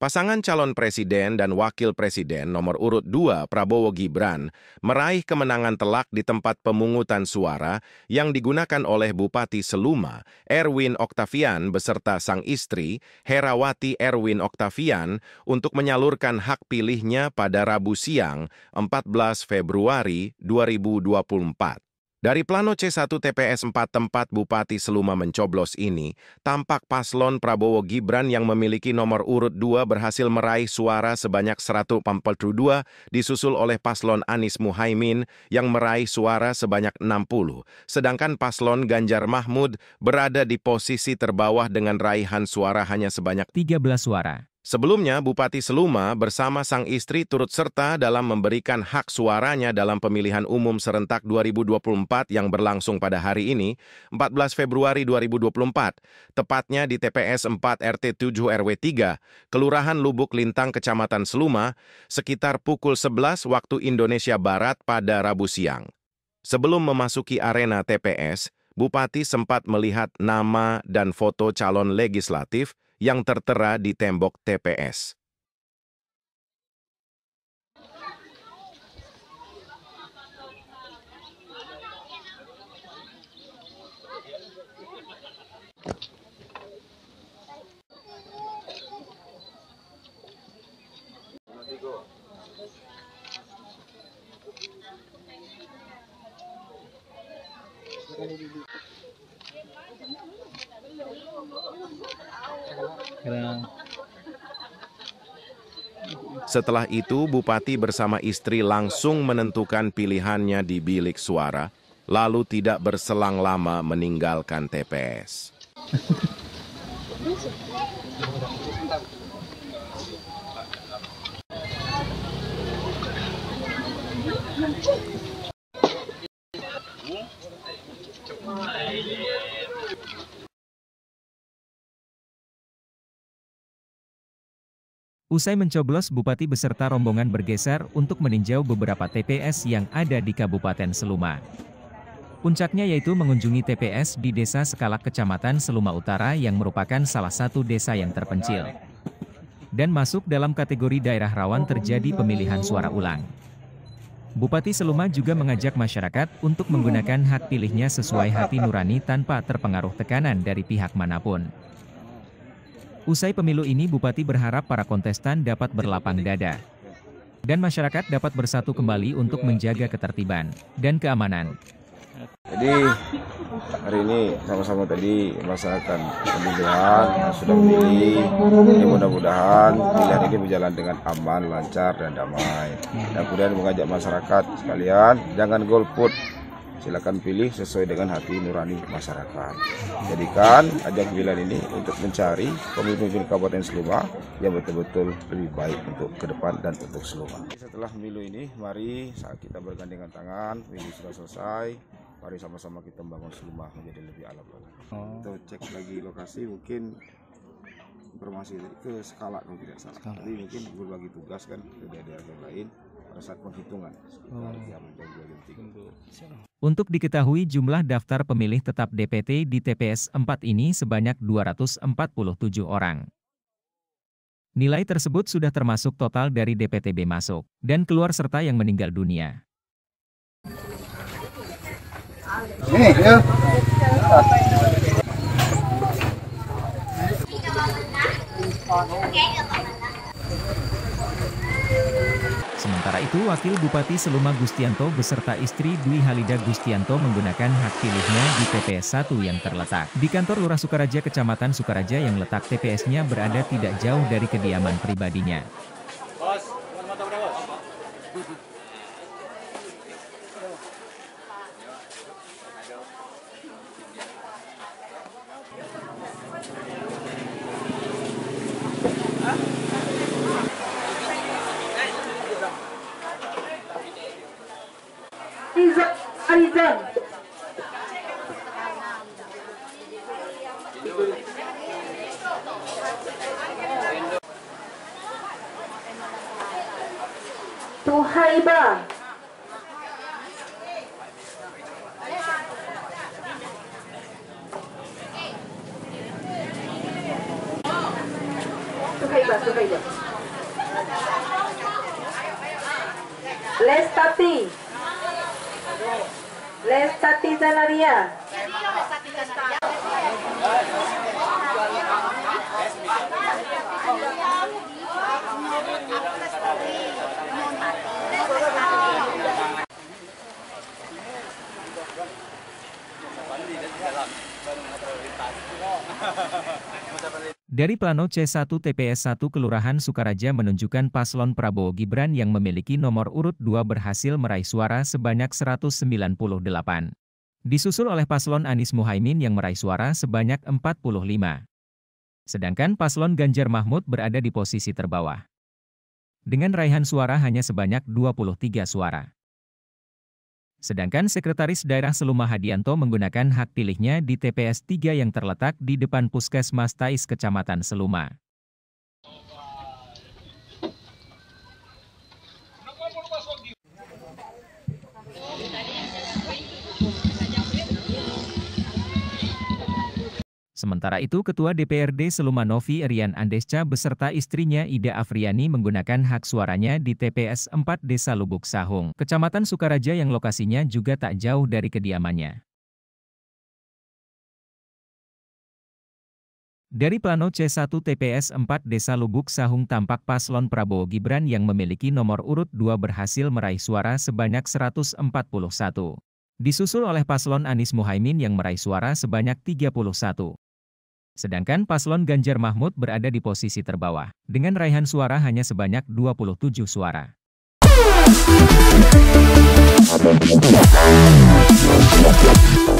Pasangan calon presiden dan wakil presiden nomor urut 2 Prabowo Gibran meraih kemenangan telak di tempat pemungutan suara yang digunakan oleh Bupati Seluma, Erwin Oktavian beserta sang istri, Herawati Erwin Oktavian, untuk menyalurkan hak pilihnya pada Rabu siang 14 Februari 2024. Dari plano C1 TPS 4 tempat Bupati Seluma mencoblos ini, tampak paslon Prabowo Gibran yang memiliki nomor urut 2 berhasil meraih suara sebanyak 142, disusul oleh paslon Anis Muhaimin yang meraih suara sebanyak 60, sedangkan paslon Ganjar Mahmud berada di posisi terbawah dengan raihan suara hanya sebanyak 13 suara. Sebelumnya, Bupati Seluma bersama sang istri turut serta dalam memberikan hak suaranya dalam pemilihan umum serentak 2024 yang berlangsung pada hari ini, 14 Februari 2024, tepatnya di TPS 4 RT 7 RW 3, Kelurahan Lubuk Lintang, Kecamatan Seluma, sekitar pukul 11 waktu Indonesia Barat pada Rabu siang. Sebelum memasuki arena TPS, Bupati sempat melihat nama dan foto calon legislatif yang tertera di tembok TPS. Thank Setelah itu, bupati bersama istri langsung menentukan pilihannya di bilik suara, lalu tidak berselang lama meninggalkan TPS. Usai mencoblos Bupati beserta rombongan bergeser untuk meninjau beberapa TPS yang ada di Kabupaten Seluma. Puncaknya yaitu mengunjungi TPS di Desa Sekalak Kecamatan Seluma Utara yang merupakan salah satu desa yang terpencil. Dan masuk dalam kategori daerah rawan terjadi pemilihan suara ulang. Bupati Seluma juga mengajak masyarakat untuk menggunakan hak pilihnya sesuai hati nurani tanpa terpengaruh tekanan dari pihak manapun. Usai pemilu ini Bupati berharap para kontestan dapat berlapang dada. Dan masyarakat dapat bersatu kembali untuk menjaga ketertiban dan keamanan. Jadi hari ini sama-sama tadi merasakan pemilihan yang sudah memilih. Ini mudah-mudahan pilihan ini berjalan dengan aman, lancar, dan damai. Dan kemudian mengajak masyarakat sekalian jangan golput silakan pilih sesuai dengan hati nurani masyarakat. Jadikan ajak bilan ini untuk mencari pemimpin pemimpin Kabupaten Seluma yang betul-betul lebih baik untuk ke depan dan untuk Seluma. Setelah milu ini, mari saat kita bergandengan tangan, milu sudah selesai, mari sama-sama kita membangun Seluma menjadi lebih alam lagi. Kita cek lagi lokasi mungkin informasi ke skala kalau tidak salah. Skala. Jadi mungkin berbagi tugas kan ke daerah-daerah lain pada saat penghitungan sekitar oh. jam 2 jam untuk diketahui jumlah daftar pemilih tetap DPT di TPS 4 ini sebanyak 247 orang. Nilai tersebut sudah termasuk total dari DPTB masuk dan keluar serta yang meninggal dunia. ya. Oke, ya, itu, Wakil Bupati Seluma Gustianto beserta istri Dwi Halida Gustianto menggunakan hak pilihnya di TPS 1 yang terletak di kantor Lurah Sukaraja Kecamatan Sukaraja yang letak TPS-nya berada tidak jauh dari kediaman pribadinya. Bos, أيضا Tuhaiba Let's start Les Satizanaria. Dalam, baru prioritas. Dari plano C1 TPS 1 Kelurahan Sukaraja menunjukkan paslon Prabowo Gibran yang memiliki nomor urut 2 berhasil meraih suara sebanyak 198. Disusul oleh paslon Anies Muhaimin yang meraih suara sebanyak 45. Sedangkan paslon Ganjar Mahmud berada di posisi terbawah. Dengan raihan suara hanya sebanyak 23 suara. Sedangkan Sekretaris Daerah Seluma Hadianto menggunakan hak pilihnya di TPS 3 yang terletak di depan Puskesmas Tais Kecamatan Seluma. Sementara itu Ketua DPRD Selumanovi Rian Andesca beserta istrinya Ida Afriani menggunakan hak suaranya di TPS 4 Desa Lubuk Sahung, Kecamatan Sukaraja yang lokasinya juga tak jauh dari kediamannya. Dari plano C1 TPS 4 Desa Lubuk Sahung tampak paslon Prabowo Gibran yang memiliki nomor urut 2 berhasil meraih suara sebanyak 141. Disusul oleh paslon Anies Muhaimin yang meraih suara sebanyak 31. Sedangkan paslon Ganjar Mahmud berada di posisi terbawah, dengan raihan suara hanya sebanyak 27 suara. tujuh suara.